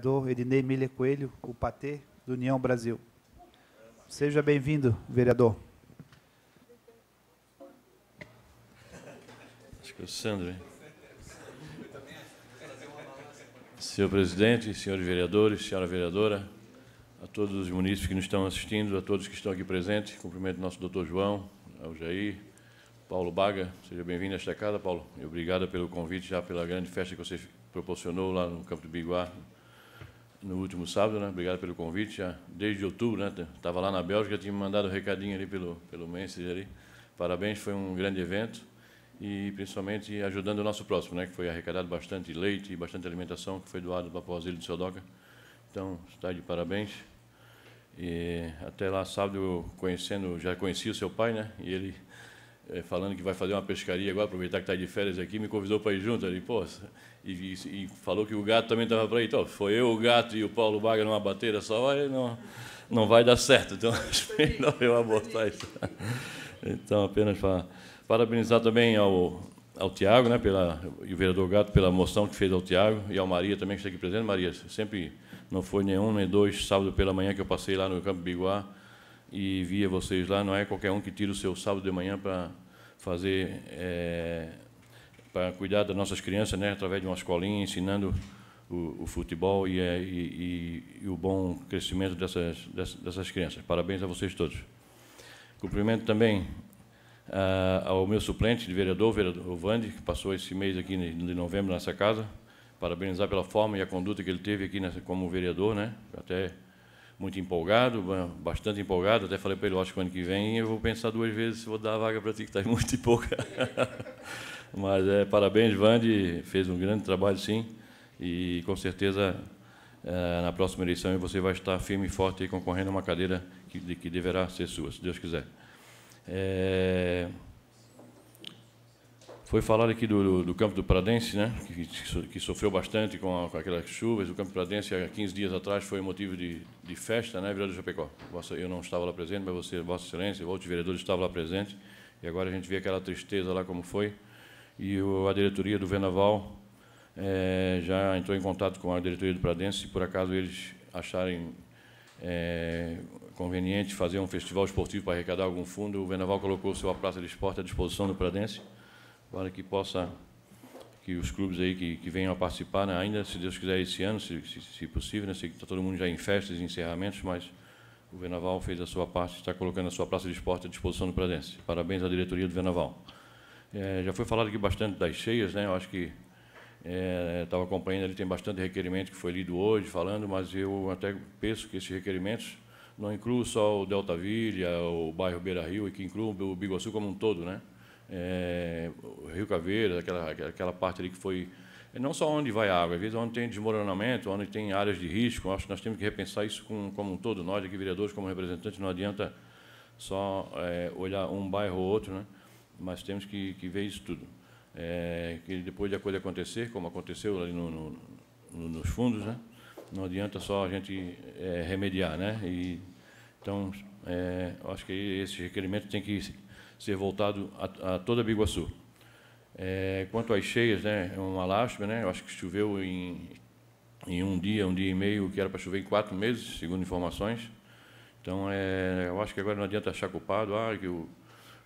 vereador Ednei Miller Coelho, o PATE, do União Brasil. Seja bem-vindo, vereador. Acho que é o Sandro, hein? Senhor presidente, senhores vereadores, senhora vereadora, a todos os munícipes que nos estão assistindo, a todos que estão aqui presentes, cumprimento nosso doutor João, ao Jair, Paulo Baga, seja bem-vindo a esta casa, Paulo, e obrigado pelo convite, já pela grande festa que você proporcionou lá no Campo do Biguá, no último sábado, né? Obrigado pelo convite. Já desde outubro, né? Estava lá na Bélgica, tinha me mandado um recadinho ali pelo pelo Messenger ali. Parabéns, foi um grande evento e principalmente ajudando o nosso próximo, né? Que foi arrecadado bastante leite e bastante alimentação que foi doado para o asilo de Sodoca. Então, está de parabéns. E até lá sábado conhecendo, já conheci o seu pai, né? E ele é, falando que vai fazer uma pescaria agora, aproveitar que está de férias aqui, me convidou para ir junto. Ali, Pô, e, e, e, falou que o gato também estava para ir. Então, foi eu, o gato e o Paulo Baga numa bateira só, aí não, não vai dar certo. Então, acho melhor eu abortar isso. Então, apenas para parabenizar também ao, ao Tiago né, pela, e o vereador Gato pela moção que fez ao Tiago e ao Maria também, que está aqui presente. Maria, sempre não foi nenhum nem dois sábado pela manhã que eu passei lá no Campo Biguá e via vocês lá. Não é qualquer um que tira o seu sábado de manhã para fazer, é, para cuidar das nossas crianças, né, através de uma escolinha, ensinando o, o futebol e, é, e, e, e, o bom crescimento dessas, dessas, dessas, crianças. Parabéns a vocês todos. Cumprimento também ah, ao meu suplente de vereador, o Vande, que passou esse mês aqui de novembro nessa casa. Parabenizar pela forma e a conduta que ele teve aqui nessa, como vereador, né? Até muito empolgado, bastante empolgado. Até falei para ele, acho que ano que vem eu vou pensar duas vezes se vou dar a vaga para ti, que está muito empolgado. Mas é, parabéns, Vande, fez um grande trabalho, sim, e com certeza é, na próxima eleição você vai estar firme e forte e concorrendo a uma cadeira que, que deverá ser sua, se Deus quiser. É... Foi falado aqui do, do, do campo do Pradense, né, que, que sofreu bastante com, a, com, aquelas chuvas. O campo do Pradense, há 15 dias atrás, foi motivo de, de festa, né, Virada do Chapecó. Vossa, eu não estava lá presente, mas você, Vossa Excelência, o outro vereador estava lá presente. E agora a gente vê aquela tristeza lá como foi. E o, a diretoria do Venaval é, eh, já entrou em contato com a diretoria do Pradense, se por acaso eles acharem é, conveniente fazer um festival esportivo para arrecadar algum fundo, o Venaval colocou sua praça de esporte à disposição do Pradense para que possa que os clubes aí que, que venham a participar né, ainda, se Deus quiser, esse ano, se, se, se possível, né, sei que está todo mundo já em festas e encerramentos, mas o Venaval fez a sua parte, está colocando a sua praça de esporte à disposição do Pradense. Parabéns à diretoria do Venaval. É, já foi falado aqui bastante das cheias, né? Eu acho que estava é, acompanhando ali, tem bastante requerimento que foi lido hoje, falando, mas eu até penso que esses requerimentos não incluam só o Delta Vilha, o bairro Beira Rio, e que incluam o Biguaçu como um todo, né? é, Rio Caveira, aquela, aquela parte ali que foi. Não só onde vai a água, às vezes onde tem desmoronamento, onde tem áreas de risco, acho que nós temos que repensar isso com, como um todo, nós aqui, vereadores, como representantes, não adianta só é, olhar um bairro ou outro, né? mas temos que, que ver isso tudo. É, que depois de a coisa acontecer, como aconteceu ali no, no, no, nos fundos, né? não adianta só a gente é, remediar. Né? E, então, é, acho que esse requerimento tem que ser voltado a, a toda Biguaçu. É, quanto às cheias, né, é uma lástima, né? Eu acho que choveu em, em um dia, um dia e meio, que era para chover em quatro meses, segundo informações. Então, é, eu acho que agora não adianta achar culpado, ah, que o,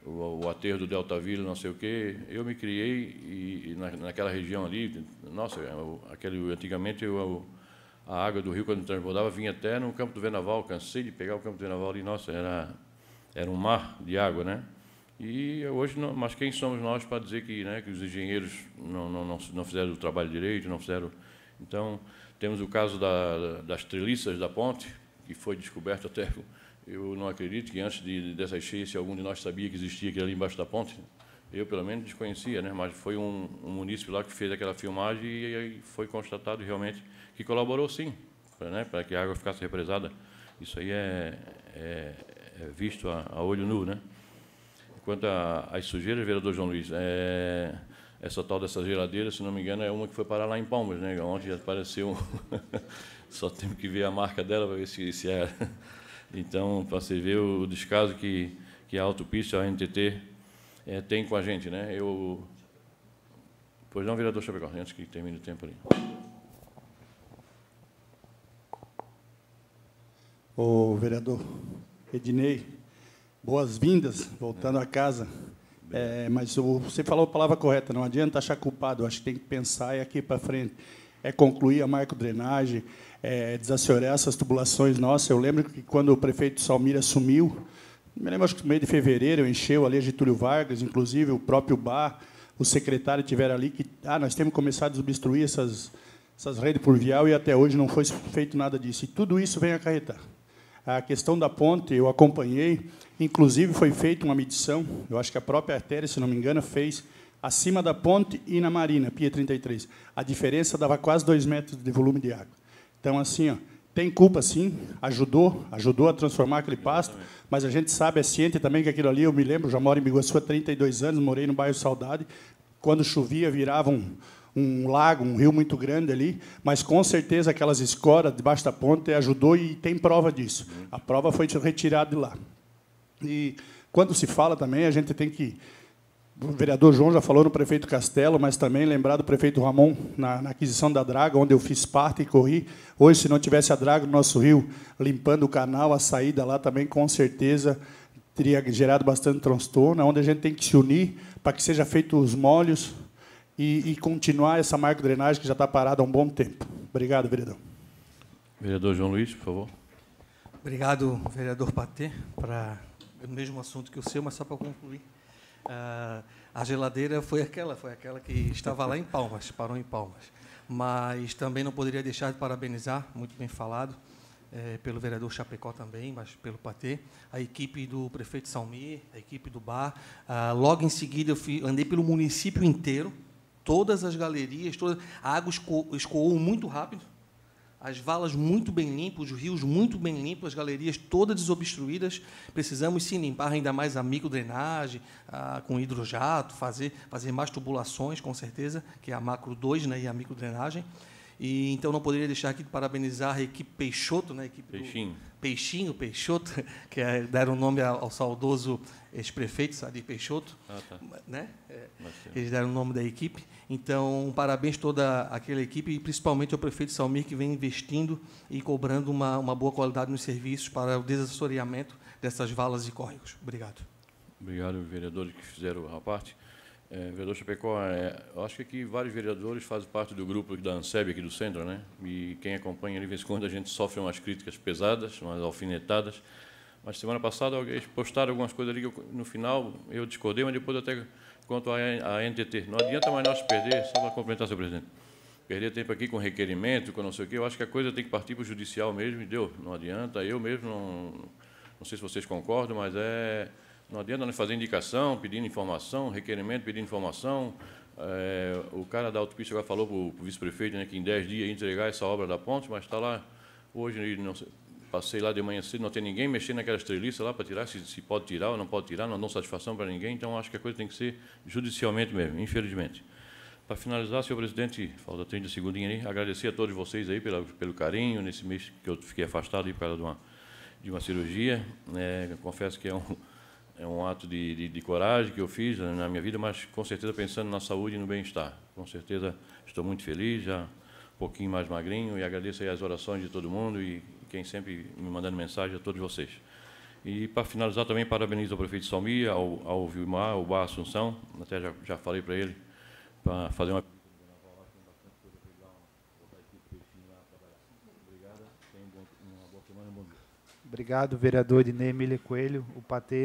o, o aterro do Delta Vila, não sei o quê. Eu me criei e, e na, naquela região ali, nossa, eu, é aquele, antigamente eu, a água do rio, quando transbordava, vinha até no Campo do Venaval. Cansei de pegar o Campo do Venaval ali, nossa, era, era um mar de água, né? E hoje, não, mas quem somos nós para dizer que, né, que os engenheiros não, não, não, não fizeram o trabalho direito, não fizeram. Então, temos o caso da, das treliças da ponte, que foi descoberto até. Eu não acredito que antes de, dessa cheia, se algum de nós sabia que existia aquilo ali embaixo da ponte, eu pelo menos desconhecia, né? mas foi um, um lá que fez aquela filmagem e, e foi constatado realmente que colaborou sim, para né, que a água ficasse represada. Isso aí é, é, é visto a, a olho nu, né? Quanto às sujeiras, vereador João Luiz, é, essa tal dessa geladeira, se não me engano, é uma que foi parar lá em Palmas, né? Ontem já apareceu. Só temos que ver a marca dela para ver se, se é. Então, para você ver o descaso que, que a autopista, a NTT, é, tem com a gente, né? Eu. Pois não, vereador Chapecó, antes que termine o tempo ali. O vereador Ednei, boas-vindas, voltando a casa. É, mas você falou a palavra correta, não adianta achar culpado, acho que tem que pensar e aqui para frente. É concluir a marco-drenagem, é, é desacelerar essas tubulações nossas. Eu lembro que quando o prefeito Salmir assumiu, me lembro, acho que no meio de fevereiro, encheu ali a Getúlio Vargas, inclusive o próprio bar, o secretário tiveram ali que ah, nós temos começado a desobstruir essas, essas redes vial e até hoje não foi feito nada disso. E tudo isso vem acarretar. A questão da ponte eu acompanhei, inclusive foi feita uma medição, eu acho que a própria artéria, se não me engano, fez acima da ponte e na marina, Pia 33. A diferença dava quase 2 metros de volume de água. Então, assim, ó, tem culpa, sim, ajudou, ajudou a transformar aquele pasto, mas a gente sabe, é ciente também que aquilo ali, eu me lembro, já moro em Biguaçu há 32 anos, morei no bairro Saudade, quando chovia virava um, um lago, um rio muito grande ali, mas com certeza aquelas escoras debaixo da ponte ajudou e tem prova disso. A prova foi retirada de lá. E quando se fala também, a gente tem que. O vereador João já falou no prefeito Castelo, mas também lembrar do prefeito Ramon na, na aquisição da draga, onde eu fiz parte e corri. Hoje, se não tivesse a draga no nosso rio, limpando o canal, a saída lá também, com certeza, teria gerado bastante transtorno, onde a gente tem que se unir para que seja feito os molhos, e, e continuar essa marca de drenagem que já está parada há um bom tempo. Obrigado, vereador. Vereador João Luiz, por favor. Obrigado, vereador Patê, para o mesmo assunto que o seu, mas só para concluir. Uh, a geladeira foi aquela, foi aquela que estava lá em Palmas, parou em Palmas. Mas também não poderia deixar de parabenizar, muito bem falado, eh, pelo vereador Chapecó também, mas pelo Patê, a equipe do prefeito Salmi, a equipe do bar. Uh, logo em seguida, eu fui, andei pelo município inteiro, todas as galerias, toda, a água escoou, escoou muito rápido, as valas muito bem limpas, os rios muito bem limpos, as galerias todas desobstruídas. Precisamos sim limpar ainda mais a microdrenagem, a, com hidrojato, fazer, fazer mais tubulações, com certeza, que é a macro 2 né, e a microdrenagem. drenagem e então não poderia deixar aqui de parabenizar a equipe Peixoto, né, a equipe Peixinho. Peixinho, Peixoto, que é, deram nome ao, saudoso ex-prefeito de Peixoto, ah, tá. né? É, eles deram o nome da equipe. Então, parabéns toda aquela equipe e principalmente ao prefeito Salmir que vem investindo e cobrando uma, uma boa qualidade nos serviços para o desassoreamento dessas valas e córregos. Obrigado. Obrigado, vereadores que fizeram a parte. É, vereador Chapecó, é, eu acho que aqui vários vereadores fazem parte do grupo da ANSEB aqui do centro, né? E quem acompanha ali, de vez em quando, a gente sofre umas críticas pesadas, umas alfinetadas. Mas semana passada eles postaram algumas coisas ali que eu, no final eu discordei, mas depois até quanto à, a NTT. Não adianta mais nós perder, só para complementar, senhor presidente, perder tempo aqui com requerimento, com não sei o quê. Eu acho que a coisa tem que partir para o judicial mesmo e deu. Não adianta, eu mesmo não. Não sei se vocês concordam, mas é não adianta nós fazer indicação, pedindo informação, requerimento, pedindo informação. É, o cara da autopista já falou para o vice-prefeito né, que em 10 dias ia entregar essa obra da ponte, mas está lá hoje, não, passei lá de manhã cedo, não tem ninguém mexendo naquela treliças lá para tirar, se, se pode tirar ou não pode tirar, não dão satisfação para ninguém, então acho que a coisa tem que ser judicialmente mesmo, infelizmente. Para finalizar, senhor presidente, falta 30 segundinhos aí, agradecer a todos vocês aí pela, pelo carinho nesse mês que eu fiquei afastado aí por causa de uma, de uma cirurgia. É, confesso que é um é um ato de, de, de, coragem que eu fiz na minha vida, mas com certeza pensando na saúde e no bem-estar. Com certeza estou muito feliz, já um pouquinho mais magrinho, e agradeço as orações de todo mundo e quem sempre me mandando mensagem, a todos vocês. E, para finalizar, também parabenizo ao prefeito Salmi, Salmia, ao, ao Vilmar, ao Bar Assunção, até já, já falei para ele, para fazer uma... Obrigado, vereador Dinei Miller Coelho, o Pateiro.